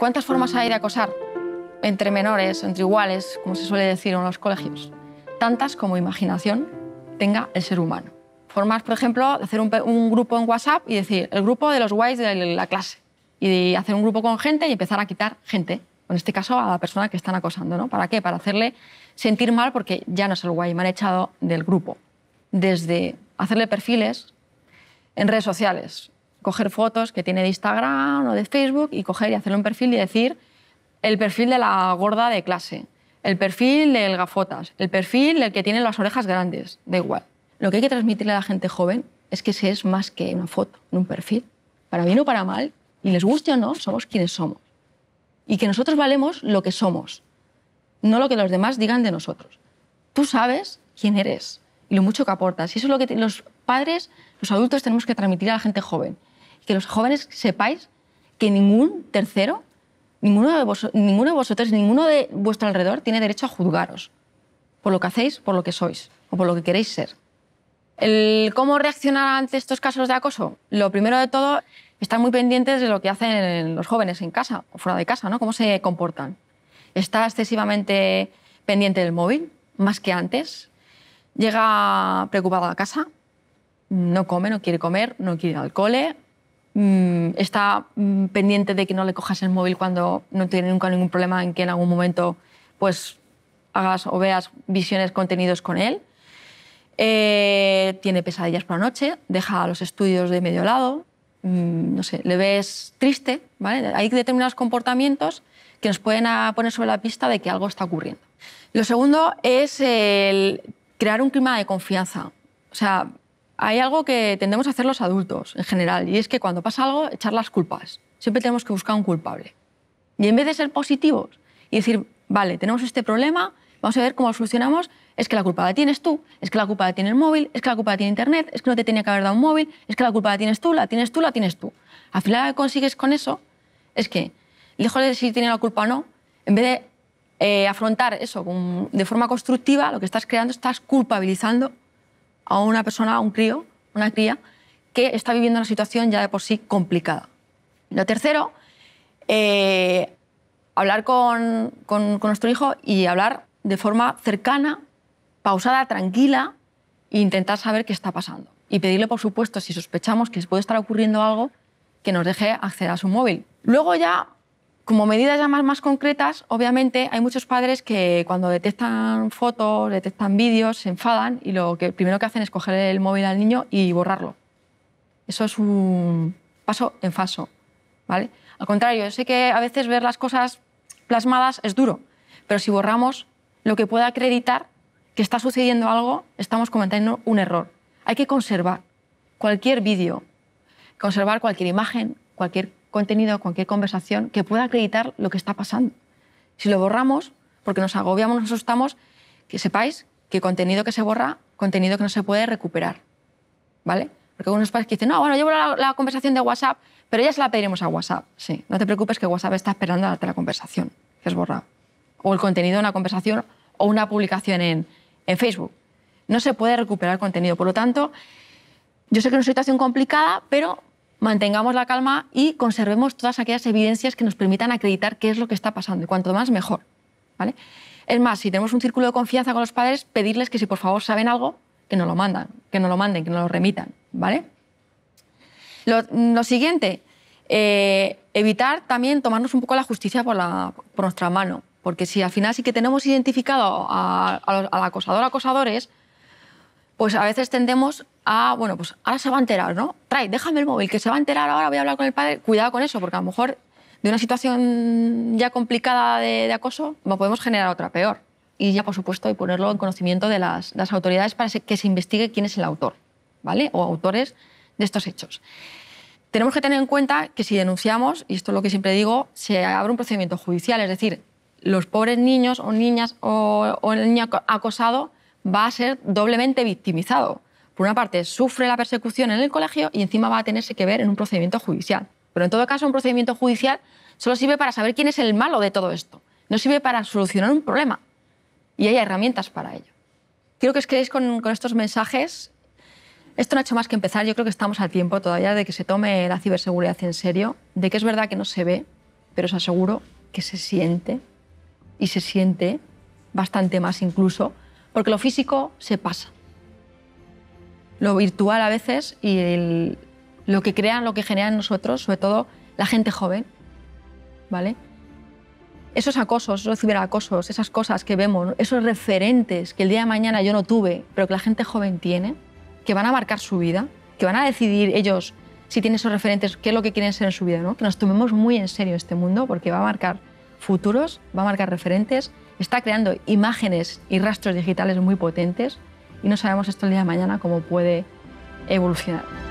¿Cuántas formas hay de acosar? Entre menores, entre iguales, como se suele decir en los colegios. Tantas como imaginación tenga el ser humano. Formas, por ejemplo, de hacer un, grupo en WhatsApp y decir, el grupo de los guays de la clase. Y hacer un grupo con gente y empezar a quitar gente. En este caso, a la persona que están acosando. ¿no? ¿Para qué? Para hacerle sentir mal porque ya no es el guay, me han echado del grupo. Desde hacerle perfiles en redes sociales, coger fotos que tiene de Instagram o de Facebook y coger y hacerle un perfil y decir el perfil de la gorda de clase, el perfil del gafotas, el perfil del que tiene las orejas grandes, da igual. Lo que hay que transmitirle a la gente joven es que se es más que una foto, un perfil, para bien o para mal, y les guste o no, somos quienes somos. Y que nosotros valemos lo que somos, no lo que los demás digan de nosotros. Tú sabes quién eres y lo mucho que aportas. Y eso es lo que los padres, los adultos tenemos que transmitir a la gente joven que los jóvenes sepáis que ningún tercero, ninguno de, ninguno de vosotros, ninguno de vuestro alrededor tiene derecho a juzgaros por lo que hacéis, por lo que sois o por lo que queréis ser. El ¿Cómo reaccionar ante estos casos de acoso? Lo primero de todo, estar muy pendientes de lo que hacen los jóvenes en casa o fuera de casa, ¿no? Cómo se comportan. Está excesivamente pendiente del móvil, más que antes. Llega preocupado a casa, no come, no quiere comer, no quiere ir al cole, Mm, está mm, pendiente de que no le cojas el móvil cuando no tiene nunca ningún problema en que en algún momento pues hagas o veas visiones, contenidos con él. Eh, tiene pesadillas por la noche, deja los estudios de medio lado, mm, no sé, le ves triste, ¿vale? Hay determinados comportamientos que nos pueden poner sobre la pista de que algo está ocurriendo. Lo segundo es el crear un clima de confianza. O sea, hay algo que tendemos a hacer los adultos en general, y es que cuando pasa algo, echar las culpas. Siempre tenemos que buscar un culpable. Y en vez de ser positivos y decir, vale, tenemos este problema, vamos a ver cómo lo solucionamos, es que la culpa la tienes tú, es que la culpa la tiene el móvil, es que la culpa la tiene Internet, es que no te tenía que haber dado un móvil, es que la culpa la tienes tú, la tienes tú, la tienes tú. Al final lo que consigues con eso es que, lejos de si tiene la culpa o no, en vez de eh, afrontar eso de forma constructiva, lo que estás creando, estás culpabilizando a una persona, a un crío, una cría, que está viviendo una situación ya de por sí complicada. Lo tercero, eh, hablar con, con, nuestro hijo y hablar de forma cercana, pausada, tranquila, e intentar saber qué está pasando. Y pedirle, por supuesto, si sospechamos que puede estar ocurriendo algo, que nos deje acceder a su móvil. Luego ya como medidas ya más, concretas, obviamente hay muchos padres que cuando detectan fotos, detectan vídeos, se enfadan y lo que primero que hacen es coger el móvil al niño y borrarlo. Eso es un paso en falso, ¿vale? Al contrario, yo sé que a veces ver las cosas plasmadas es duro, pero si borramos lo que pueda acreditar que está sucediendo algo, estamos cometiendo un error. Hay que conservar cualquier vídeo, conservar cualquier imagen, cualquier contenido, cualquier conversación que pueda acreditar lo que está pasando. Si lo borramos, porque nos agobiamos, nos asustamos, que sepáis que contenido que se borra, contenido que no se puede recuperar. ¿Vale? Porque algunos padres que dicen, no, bueno, yo la, conversación de WhatsApp, pero ya se la pediremos a WhatsApp. Sí, no te preocupes que WhatsApp está esperando darte la conversación que es borrado. O el contenido de una conversación o una publicación en, en Facebook. No se puede recuperar contenido. Por lo tanto, yo sé que es una situación complicada, pero mantengamos la calma y conservemos todas aquellas evidencias que nos permitan acreditar qué es lo que está pasando. Y cuanto más, mejor. ¿vale? Es más, si tenemos un círculo de confianza con los padres, pedirles que si por favor saben algo, que nos lo mandan, que nos lo manden, que nos lo remitan. ¿vale? Lo, siguiente, eh, evitar también tomarnos un poco la justicia por, la, por nuestra mano. Porque si al final sí que tenemos identificado al acosador acosadores, pues a veces tendemos a, bueno, pues ahora se va a enterar, ¿no? Trae, déjame el móvil, que se va a enterar, ahora voy a hablar con el padre. Cuidado con eso, porque a lo mejor de una situación ya complicada de, de acoso podemos generar otra peor. Y ya, por supuesto, y ponerlo en conocimiento de las, autoridades para que se investigue quién es el autor, ¿vale? O autores de estos hechos. Tenemos que tener en cuenta que si denunciamos, y esto es lo que siempre digo, se abre un procedimiento judicial, es decir, los pobres niños o niñas o, o el niño acosado va a ser doblemente victimizado. Por una parte, sufre la persecución en el colegio y encima va a tenerse que ver en un procedimiento judicial. Pero en todo caso, un procedimiento judicial solo sirve para saber quién es el malo de todo esto. No sirve para solucionar un problema. Y hay herramientas para ello. Quiero que os quedéis con, estos mensajes. Esto no ha hecho más que empezar. Yo creo que estamos a tiempo todavía de que se tome la ciberseguridad en serio, de que es verdad que no se ve, pero os aseguro que se siente y se siente bastante más incluso porque lo físico se pasa. Lo virtual a veces y lo que crean, lo que generan nosotros, sobre todo la gente joven, ¿vale? Esos acosos, esos ciberacosos, esas cosas que vemos, esos referentes que el día de mañana yo no tuve, pero que la gente joven tiene, que van a marcar su vida, que van a decidir ellos si tienen esos referentes, qué es lo que quieren ser en su vida, ¿no? Que nos tomemos muy en serio este mundo porque va a marcar futuros, va a marcar referentes está creando imágenes y rastros digitales muy potentes y no sabemos esto el día de mañana cómo puede evolucionar.